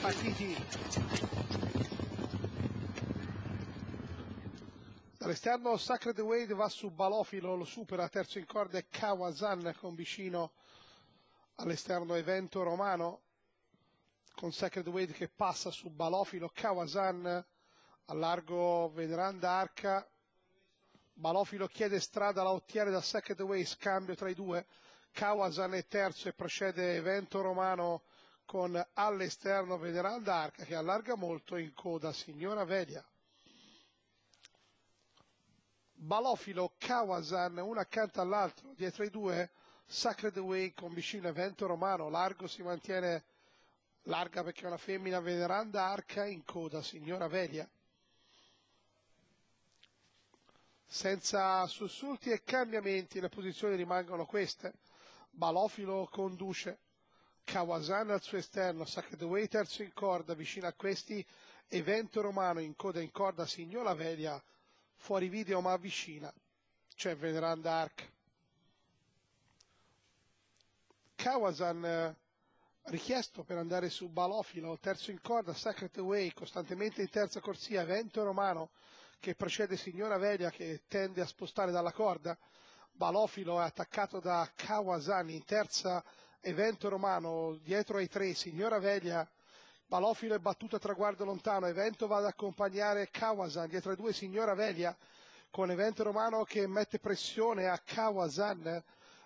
Partiti. Dall'esterno Sacred Wade va su Balofilo, lo supera, terzo in corda è Kawasan con vicino all'esterno Evento Romano con Sacred Wade che passa su Balofilo, Kawasan a largo Vedranda Arca, Balofilo chiede strada la ottiene da Sacred Wade, scambio tra i due, Kawasan Cauas terzo e precede Vento Romano con all'esterno Veneral d'Arca che allarga molto in coda Signora Velia. Balofilo, Kawasan, uno accanto all'altro, dietro i due, Sacred Way con vicino Evento Romano, largo si mantiene, larga perché è una femmina veneranda arca in coda, signora Velia. Senza sussulti e cambiamenti le posizioni rimangono queste. Balofilo conduce, Kawasan al suo esterno, Sacredway terzo in corda, vicino a questi Evento Romano in coda in corda, Signora Velia, fuori video ma vicina, c'è Veneran Dark. Kawasan eh, richiesto per andare su Balofilo, terzo in corda, Sacred Way, costantemente in terza corsia, Evento Romano, che precede Signora Velia che tende a spostare dalla corda. Balofilo è attaccato da Kawasani in terza Evento Romano dietro ai tre, Signora Velia. Balofilo è battuto a traguardo lontano, Evento va ad accompagnare Kawasan, dietro ai due Signora Velia, con Evento Romano che mette pressione a Kawasan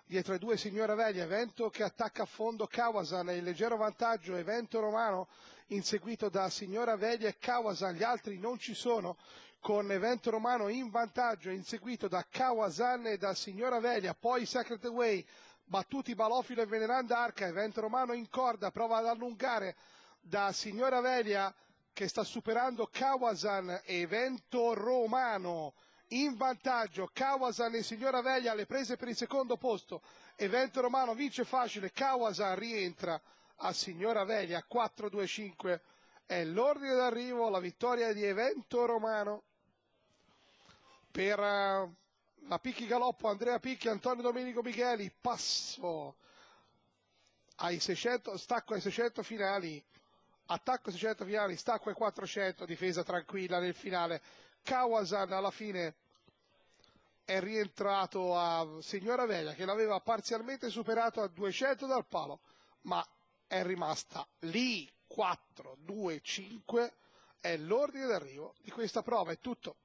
dietro ai due signora Aveglia, evento che attacca a fondo Kawasan e il leggero vantaggio evento Romano inseguito da signora Aveglia e Kawasan, gli altri non ci sono con evento Romano in vantaggio inseguito da Kawasan e da signora Aveglia, poi Sacred Away, battuti Balofilo e Veneranda Arca, evento Romano in corda, prova ad allungare da signora Aveglia che sta superando Kawasan evento Romano in vantaggio Kawasan e Signora Veglia alle prese per il secondo posto, Evento Romano vince facile, Kawasan rientra a Signora Veglia 4-2-5, è l'ordine d'arrivo, la vittoria di Evento Romano per eh, la Picchi Galoppo, Andrea Picchi, Antonio Domenico Micheli, passo ai 600, stacco ai 600 finali, attacco ai 600 finali, stacco ai 400, difesa tranquilla nel finale, Kawasan alla fine è rientrato a Signora Vega che l'aveva parzialmente superato a 200 dal palo, ma è rimasta lì 4, 2, 5 è l'ordine d'arrivo di questa prova, è tutto.